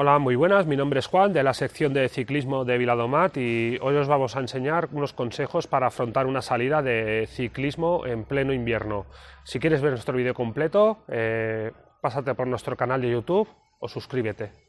Hola, muy buenas. Mi nombre es Juan de la sección de ciclismo de Viladomat y hoy os vamos a enseñar unos consejos para afrontar una salida de ciclismo en pleno invierno. Si quieres ver nuestro vídeo completo, eh, pásate por nuestro canal de YouTube o suscríbete.